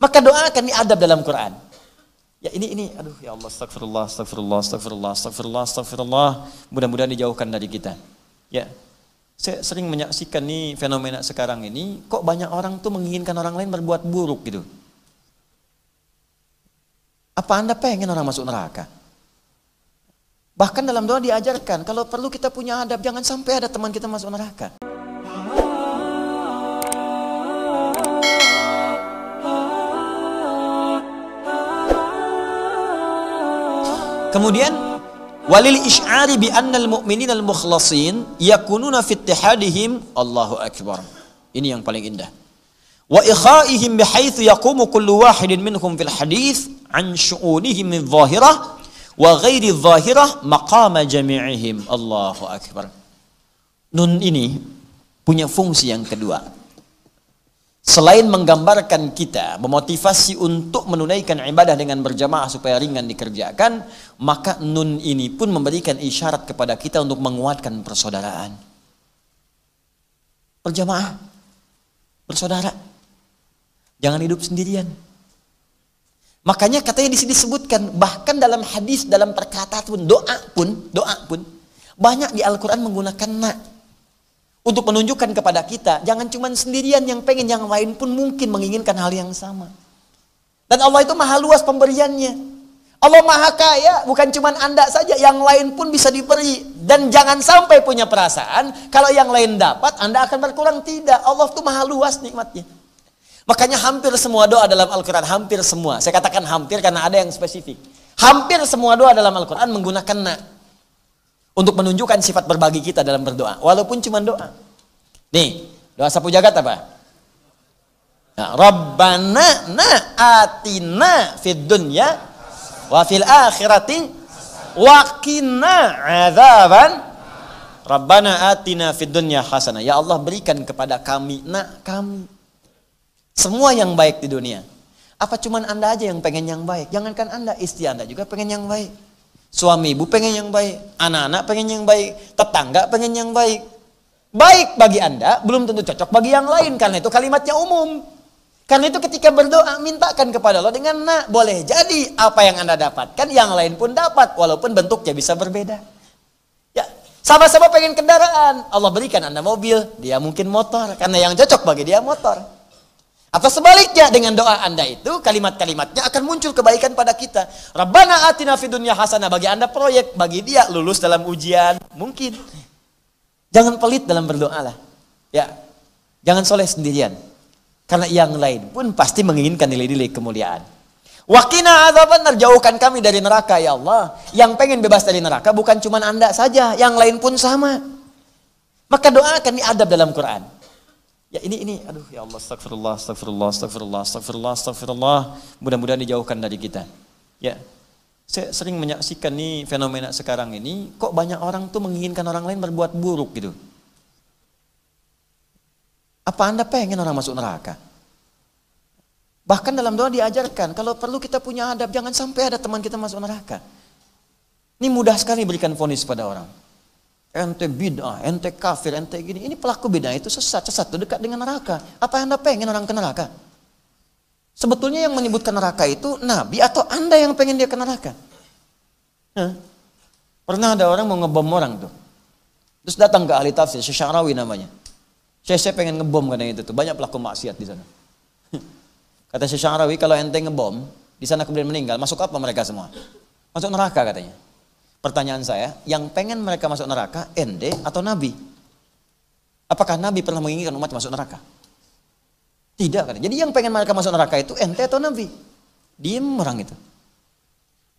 Maka doakan ini adab dalam Quran. Ya ini ini aduh ya Allah astagfirullah astagfirullah astagfirullah astagfirullah astagfirullah mudah-mudahan dijauhkan dari kita. Ya. Saya sering menyaksikan nih fenomena sekarang ini kok banyak orang tuh menginginkan orang lain berbuat buruk gitu. Apa Anda pengen orang masuk neraka? Bahkan dalam doa diajarkan kalau perlu kita punya adab jangan sampai ada teman kita masuk neraka. Kemudian walil isy'ari bi annal mu'minin al mukhlasin yakununa fi ittihadihim Allahu akbar. Ini yang paling indah. Wa ikhaihim bihaitsu yaqumu kullu wahidin minhum fil hadits an syu'unihim min zahirah wa ghairi zahirah maqama jami'ihim. Allahu akbar. Nun ini punya fungsi yang kedua. Selain menggambarkan kita, memotivasi untuk menunaikan ibadah dengan berjamaah supaya ringan dikerjakan, maka nun ini pun memberikan isyarat kepada kita untuk menguatkan persaudaraan. Berjamaah, bersaudara, jangan hidup sendirian. Makanya katanya di sini disebutkan bahkan dalam hadis, dalam perkataan pun, doa pun, doa pun banyak di Al-Qur'an menggunakan na. Untuk menunjukkan kepada kita, jangan cuma sendirian yang pengen, yang lain pun mungkin menginginkan hal yang sama. Dan Allah itu maha luas pemberiannya. Allah maha kaya, bukan cuma anda saja, yang lain pun bisa diberi. Dan jangan sampai punya perasaan, kalau yang lain dapat, anda akan berkurang. Tidak, Allah itu maha luas nikmatnya. Makanya hampir semua doa dalam Al-Quran, hampir semua. Saya katakan hampir karena ada yang spesifik. Hampir semua doa dalam Al-Quran menggunakan na untuk menunjukkan sifat berbagi kita dalam berdoa, walaupun cuma doa. Nih, doa sapu jagat apa? Nah, Rabbana na atina fid dunya wa fil akhirati wa qina adzaban Rabbana atina fid dunya hasanah. Ya Allah berikan kepada kami nak kami semua yang baik di dunia. Apa cuman Anda aja yang pengen yang baik? Jangankan Anda, istri Anda juga pengen yang baik. Suami ibu pengen yang baik, anak-anak pengen yang baik, tetangga pengen yang baik. Baik bagi Anda belum tentu cocok bagi yang lain karena itu kalimatnya umum. Karena itu ketika berdoa mintakan kepada Allah dengan nak boleh jadi apa yang Anda dapatkan yang lain pun dapat walaupun bentuknya bisa berbeda. Ya, sama-sama pengen kendaraan, Allah berikan Anda mobil, dia mungkin motor karena yang cocok bagi dia motor. Atau sebaliknya dengan doa Anda itu kalimat-kalimatnya akan muncul kebaikan pada kita. Rabbana atina fid hasana bagi Anda proyek, bagi dia lulus dalam ujian, mungkin. Jangan pelit dalam berdoa lah. Ya. Jangan soleh sendirian. Karena yang lain pun pasti menginginkan nilai-nilai kemuliaan. Wakina ataupun jauhkan kami dari neraka ya Allah. Yang pengen bebas dari neraka bukan cuma Anda saja, yang lain pun sama. Maka doa akan diadab dalam Quran. Ya ini ini aduh ya Allah astagfirullah astagfirullah astagfirullah astagfirullah astagfirullah mudah-mudahan dijauhkan dari kita. Ya. Saya sering menyaksikan nih fenomena sekarang ini kok banyak orang tuh menginginkan orang lain berbuat buruk gitu. Apa Anda pengen orang masuk neraka? Bahkan dalam doa diajarkan kalau perlu kita punya adab jangan sampai ada teman kita masuk neraka. Ini mudah sekali berikan vonis pada orang ente bid'ah, ente kafir, ente gini. Ini pelaku bid'ah itu sesat, sesat itu dekat dengan neraka. Apa yang Anda pengen orang ke neraka? Sebetulnya yang menyebutkan neraka itu nabi atau Anda yang pengen dia ke neraka? Hah? Pernah ada orang mau ngebom orang tuh. Terus datang ke ahli tafsir, Syekh Syarawi namanya. Syekh saya pengen ngebom karena itu tuh. Banyak pelaku maksiat di sana. Kata Syekh Syarawi, kalau ente ngebom, di sana kemudian meninggal, masuk apa mereka semua? Masuk neraka katanya. Pertanyaan saya, yang pengen mereka masuk neraka, ND atau nabi? Apakah nabi pernah menginginkan umat masuk neraka? Tidak kan? Jadi yang pengen mereka masuk neraka itu ente atau nabi? Diem orang itu.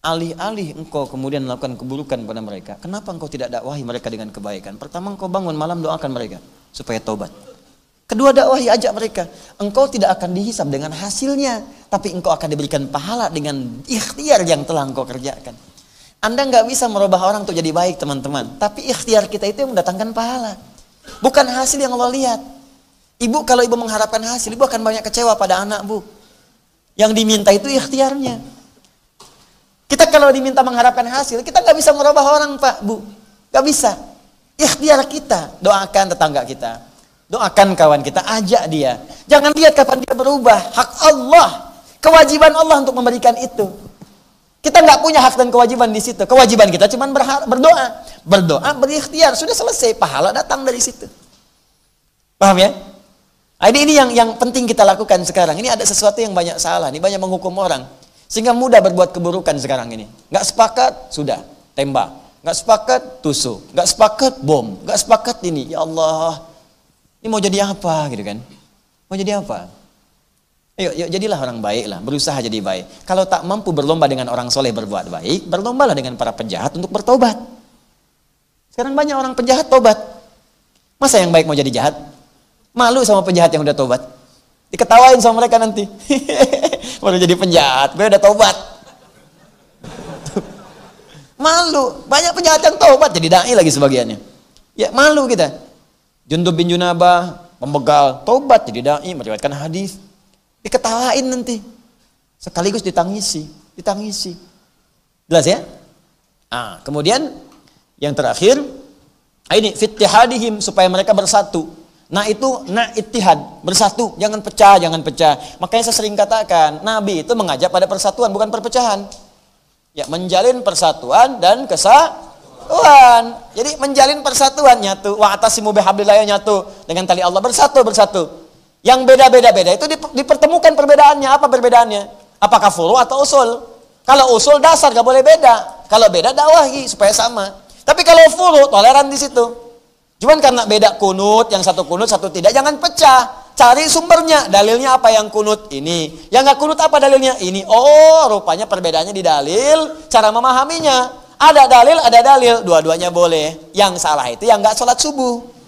Alih-alih engkau kemudian melakukan keburukan pada mereka, kenapa engkau tidak dakwahi mereka dengan kebaikan? Pertama engkau bangun malam doakan mereka supaya tobat. Kedua dakwahi ajak mereka. Engkau tidak akan dihisap dengan hasilnya, tapi engkau akan diberikan pahala dengan ikhtiar yang telah engkau kerjakan. Anda nggak bisa merubah orang untuk jadi baik teman-teman. Tapi ikhtiar kita itu yang mendatangkan pahala. Bukan hasil yang Allah lihat. Ibu kalau ibu mengharapkan hasil, ibu akan banyak kecewa pada anak bu. Yang diminta itu ikhtiarnya. Kita kalau diminta mengharapkan hasil, kita nggak bisa merubah orang pak bu. Nggak bisa. Ikhtiar kita, doakan tetangga kita. Doakan kawan kita, ajak dia. Jangan lihat kapan dia berubah. Hak Allah, kewajiban Allah untuk memberikan itu. Kita nggak punya hak dan kewajiban di situ. Kewajiban kita cuma berdoa. Berdoa, berikhtiar. Sudah selesai, pahala datang dari situ. Paham ya? Nah, ini, ini yang yang penting kita lakukan sekarang. Ini ada sesuatu yang banyak salah. Ini banyak menghukum orang. Sehingga mudah berbuat keburukan sekarang ini. Nggak sepakat, sudah. Tembak. Nggak sepakat, tusuk. Nggak sepakat, bom. Nggak sepakat ini. Ya Allah. Ini mau jadi apa gitu kan? Mau jadi apa? Yuk, yuk jadilah orang baik lah, berusaha jadi baik. Kalau tak mampu berlomba dengan orang soleh berbuat baik, berlombalah dengan para penjahat untuk bertobat. Sekarang banyak orang penjahat tobat. Masa yang baik mau jadi jahat? Malu sama penjahat yang udah tobat. Diketawain sama mereka nanti. Baru jadi penjahat, gue udah tobat. malu, banyak penjahat yang tobat jadi dai lagi sebagiannya. Ya malu kita. Jundub bin Junabah, pembegal, tobat jadi dai, meriwayatkan hadis Diketawain nanti. Sekaligus ditangisi, ditangisi. Jelas ya? Ah, kemudian yang terakhir ah, ini fitihadihim supaya mereka bersatu. Nah itu na itihad bersatu, jangan pecah, jangan pecah. Makanya saya sering katakan, Nabi itu mengajak pada persatuan bukan perpecahan. Ya, menjalin persatuan dan kesatuan. Jadi menjalin persatuan nyatu, wa atasimu bihablillah ya, nyatu dengan tali Allah bersatu bersatu. Yang beda-beda-beda itu dipertemukan perbedaannya. Apa perbedaannya? Apakah furu atau usul? Kalau usul dasar gak boleh beda. Kalau beda dakwahi supaya sama. Tapi kalau furu toleran di situ. Cuman karena beda kunut, yang satu kunut, satu tidak, jangan pecah. Cari sumbernya, dalilnya apa yang kunut ini. Yang gak kunut apa dalilnya ini. Oh, rupanya perbedaannya di dalil, cara memahaminya. Ada dalil, ada dalil, dua-duanya boleh. Yang salah itu yang gak sholat subuh.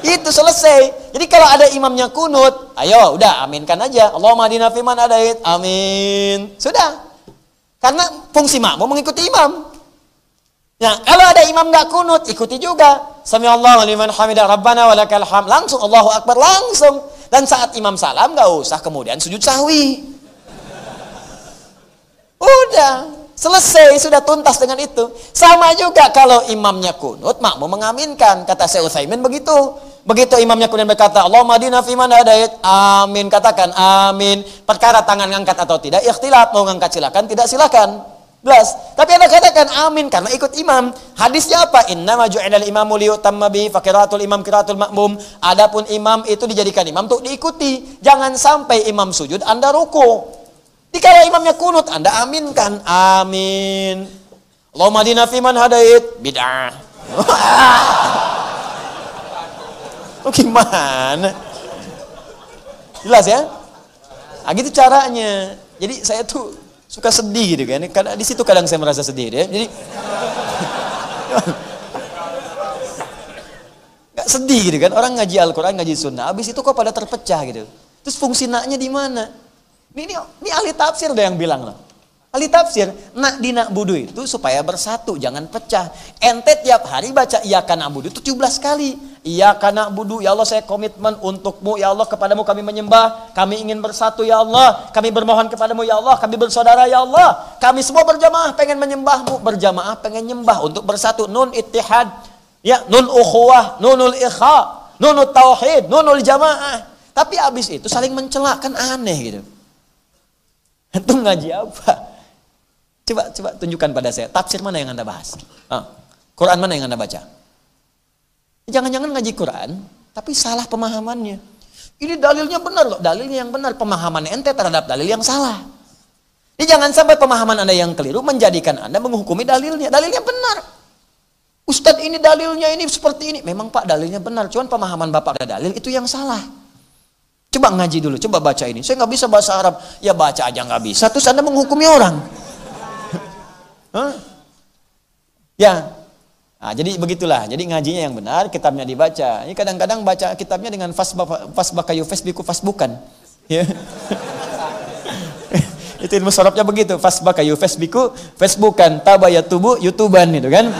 Itu selesai. Jadi kalau ada imamnya kunut, ayo udah aminkan aja. Allahumma adina fiman adait. Amin. Sudah. Karena fungsi makmum mengikuti imam. Nah, kalau ada imam nggak kunut, ikuti juga. Sami Allah liman hamidah rabbana walakal ham. Langsung Allahu Akbar langsung. Dan saat imam salam nggak usah kemudian sujud sahwi. Udah, selesai sudah tuntas dengan itu. Sama juga kalau imamnya kunut, makmum mengaminkan. Kata Syekh Utsaimin begitu. Begitu imamnya kemudian berkata, Allah madinah fiman hadait. Amin. Katakan amin. Perkara tangan ngangkat atau tidak, ikhtilat. Mau ngangkat silakan, tidak silakan. Belas. Tapi anda katakan amin karena ikut imam. Hadisnya apa? Inna maju'ilal imamu liyutamma tamabi fakiratul imam kiratul makmum. Adapun imam itu dijadikan imam untuk diikuti. Jangan sampai imam sujud, anda ruko. Dikala imamnya kunut, anda aminkan. Amin. Allahumma dina fiman hadait. Bid'ah. Oh gimana? Jelas ya? Nah, gitu caranya. Jadi saya tuh suka sedih gitu kan. Karena di situ kadang saya merasa sedih ya. Jadi nggak sedih gitu kan. Orang ngaji Al-Qur'an, ngaji sunnah, abis itu kok pada terpecah gitu. Terus fungsi naknya di mana? Ini, ini, ini ahli tafsir udah yang bilang loh. Ahli tafsir, nak di nak budu itu supaya bersatu, jangan pecah. Ente tiap hari baca iya kan abudu itu 17 kali. Iya karena budu, ya Allah saya komitmen untukmu, ya Allah kepadamu kami menyembah, kami ingin bersatu, ya Allah, kami bermohon kepadamu, ya Allah, kami bersaudara, ya Allah, kami semua berjamaah pengen menyembahmu, berjamaah pengen nyembah untuk bersatu, nun ittihad, ya nun ukhuwah, nunul ikha, nunul tauhid, nunul jamaah. Tapi abis itu saling mencela kan aneh gitu. Itu ngaji apa? Coba coba tunjukkan pada saya tafsir mana yang anda bahas? Ah, Quran mana yang anda baca? Jangan-jangan ngaji Quran, tapi salah pemahamannya. Ini dalilnya benar loh, dalilnya yang benar. Pemahaman ente terhadap dalil yang salah. Jadi jangan sampai pemahaman anda yang keliru menjadikan anda menghukumi dalilnya. Dalilnya benar. Ustadz ini dalilnya ini seperti ini. Memang pak dalilnya benar. Cuman pemahaman bapak ada dalil itu yang salah. Coba ngaji dulu, coba baca ini. Saya nggak bisa bahasa Arab. Ya baca aja nggak bisa. Terus anda menghukumi orang. Hah? Ya, Nah, jadi begitulah. Jadi ngajinya yang benar, kitabnya dibaca. Ini kadang-kadang baca kitabnya dengan fasba fasba kayu fasbiku fasbukan. Ya. Itu ilmu sorobnya begitu. Fasba kayu fasbiku fasbukan. Tabaya tubuh yutuban gitu kan.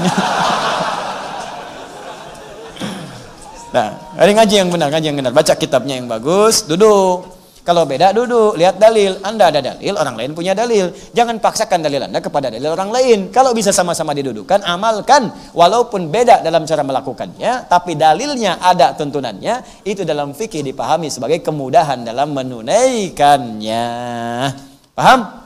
nah, hari ngaji yang benar, ngaji yang benar. Baca kitabnya yang bagus, duduk. Kalau beda duduk, lihat dalil. Anda ada dalil, orang lain punya dalil. Jangan paksakan dalil Anda kepada dalil orang lain. Kalau bisa sama-sama didudukan, amalkan. Walaupun beda dalam cara melakukannya, tapi dalilnya ada tuntunannya. Itu dalam fikih dipahami sebagai kemudahan dalam menunaikannya. Paham?